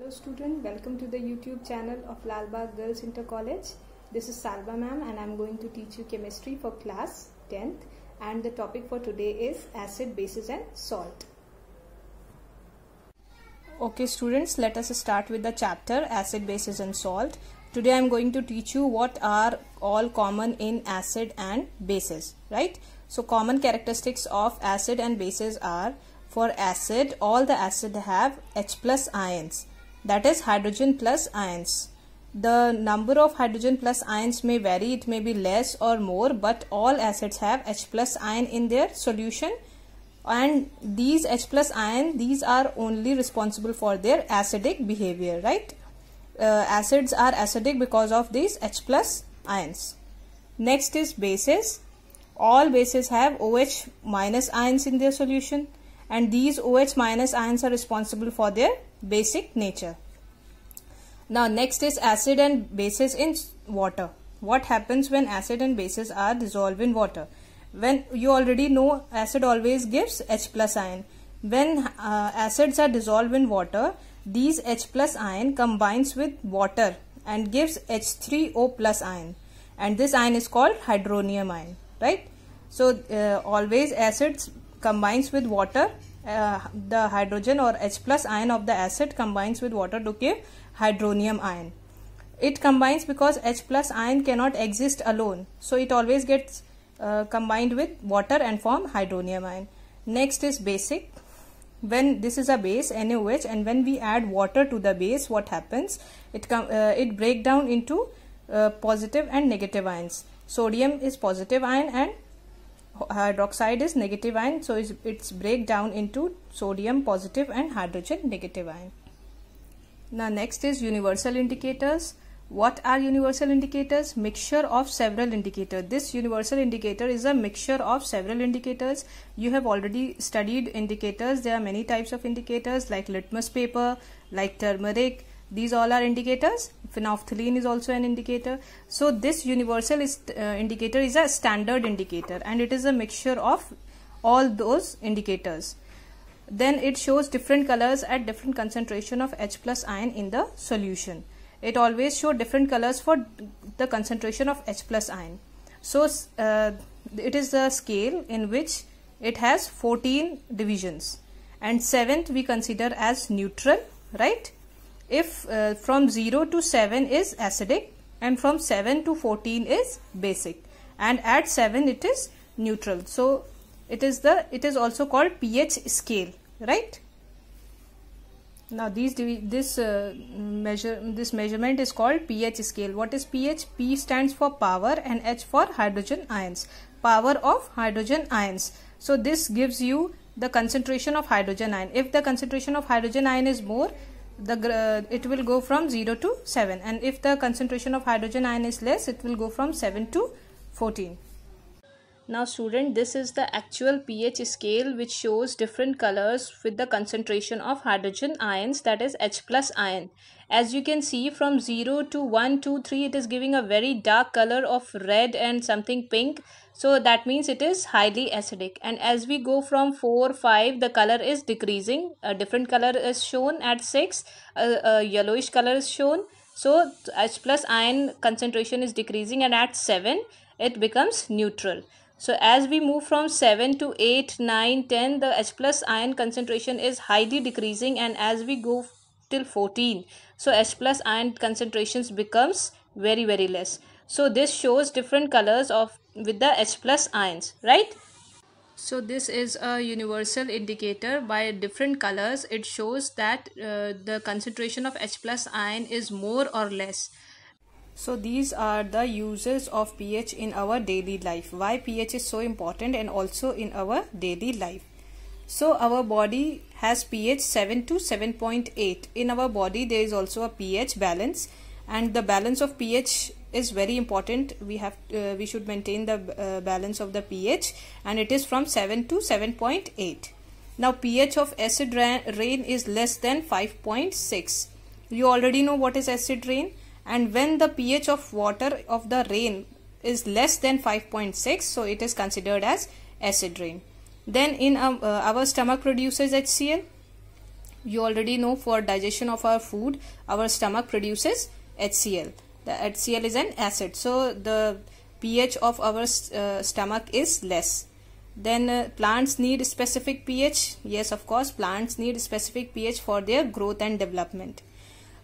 Hello student, welcome to the YouTube channel of Lalbagh Girls Inter College. This is Salva ma'am and I'm going to teach you chemistry for class 10th and the topic for today is acid, bases and salt. Okay students, let us start with the chapter acid, bases and salt. Today I'm going to teach you what are all common in acid and bases, right? So common characteristics of acid and bases are for acid, all the acid have H plus ions that is hydrogen plus ions. The number of hydrogen plus ions may vary, it may be less or more, but all acids have H plus ion in their solution and these H plus ion, these are only responsible for their acidic behavior, right? Uh, acids are acidic because of these H plus ions. Next is bases. All bases have OH minus ions in their solution and these OH minus ions are responsible for their basic nature. Now next is acid and bases in water. What happens when acid and bases are dissolved in water? When you already know acid always gives H plus ion. When uh, acids are dissolved in water, these H plus ion combines with water and gives H3O plus ion and this ion is called hydronium ion right so uh, always acids combines with water uh, the hydrogen or H plus ion of the acid combines with water to give hydronium ion. It combines because H plus ion cannot exist alone. So it always gets uh, combined with water and form hydronium ion. Next is basic. When this is a base NaOH and when we add water to the base what happens? It, come, uh, it break down into uh, positive and negative ions. Sodium is positive ion and hydroxide is negative ion so it's break down into sodium positive and hydrogen negative ion. Now next is universal indicators. What are universal indicators? Mixture of several indicators. This universal indicator is a mixture of several indicators. You have already studied indicators. There are many types of indicators like litmus paper, like turmeric, these all are indicators. Phenolphthalein is also an indicator. So this universal is, uh, indicator is a standard indicator and it is a mixture of all those indicators. Then it shows different colors at different concentration of H plus ion in the solution. It always show different colors for the concentration of H plus ion. So uh, it is a scale in which it has 14 divisions and seventh we consider as neutral right if uh, from 0 to 7 is acidic and from 7 to 14 is basic and at 7 it is neutral so it is the it is also called ph scale right now these this uh, measure this measurement is called ph scale what is ph p stands for power and h for hydrogen ions power of hydrogen ions so this gives you the concentration of hydrogen ion if the concentration of hydrogen ion is more the uh, it will go from 0 to 7 and if the concentration of hydrogen ion is less it will go from 7 to 14 now student, this is the actual pH scale which shows different colors with the concentration of hydrogen ions that is H plus ion. As you can see from 0 to 1, 2, 3 it is giving a very dark color of red and something pink. So that means it is highly acidic. And as we go from 4, 5 the color is decreasing. A different color is shown at 6. A, a yellowish color is shown. So H plus ion concentration is decreasing and at 7 it becomes neutral. So as we move from 7 to 8, 9, 10, the H plus ion concentration is highly decreasing and as we go till 14, so H plus ion concentrations becomes very, very less. So this shows different colors of with the H plus ions, right? So this is a universal indicator by different colors. It shows that uh, the concentration of H plus ion is more or less. So these are the uses of pH in our daily life. Why pH is so important and also in our daily life. So our body has pH 7 to 7.8. In our body there is also a pH balance and the balance of pH is very important we have uh, we should maintain the uh, balance of the pH and it is from 7 to 7.8 now pH of acid rain is less than 5.6 you already know what is acid rain and when the pH of water of the rain is less than 5.6 so it is considered as acid rain. Then in our, uh, our stomach produces HCl. You already know for digestion of our food our stomach produces HCl. The HCl is an acid so the pH of our uh, stomach is less then uh, plants need specific pH yes of course plants need specific pH for their growth and development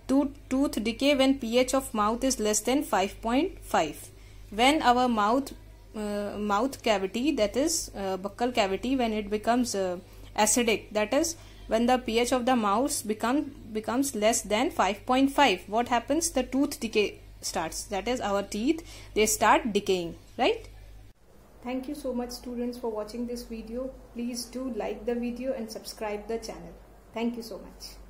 tooth decay when pH of mouth is less than 5.5. When our mouth uh, mouth cavity that is uh, buccal cavity when it becomes uh, acidic that is when the pH of the mouth become becomes less than 5.5 what happens the tooth decay starts that is our teeth they start decaying right thank you so much students for watching this video please do like the video and subscribe the channel thank you so much